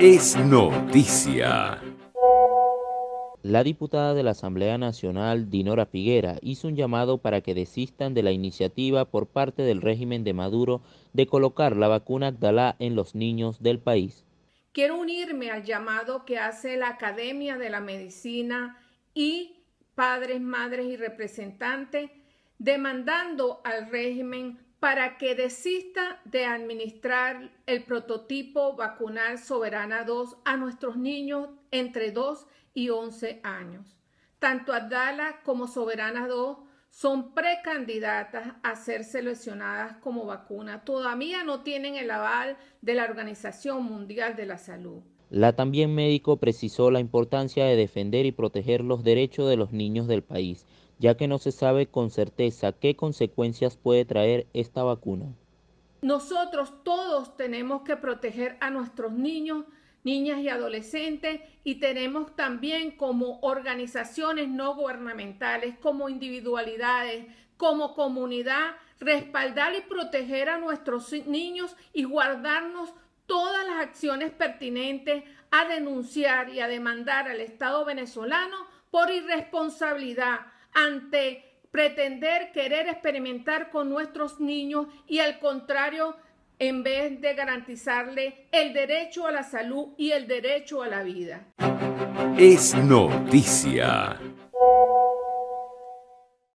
Es noticia. La diputada de la Asamblea Nacional, Dinora Figuera hizo un llamado para que desistan de la iniciativa por parte del régimen de Maduro de colocar la vacuna Abdalá en los niños del país. Quiero unirme al llamado que hace la Academia de la Medicina y padres, madres y representantes demandando al régimen para que desista de administrar el prototipo vacunal Soberana 2 a nuestros niños entre 2 y 11 años. Tanto Abdala como Soberana 2 son precandidatas a ser seleccionadas como vacuna. Todavía no tienen el aval de la Organización Mundial de la Salud. La también médico precisó la importancia de defender y proteger los derechos de los niños del país ya que no se sabe con certeza qué consecuencias puede traer esta vacuna. Nosotros todos tenemos que proteger a nuestros niños, niñas y adolescentes y tenemos también como organizaciones no gubernamentales, como individualidades, como comunidad, respaldar y proteger a nuestros niños y guardarnos todas las acciones pertinentes a denunciar y a demandar al Estado venezolano por irresponsabilidad, ante pretender querer experimentar con nuestros niños y al contrario, en vez de garantizarle el derecho a la salud y el derecho a la vida. Es noticia.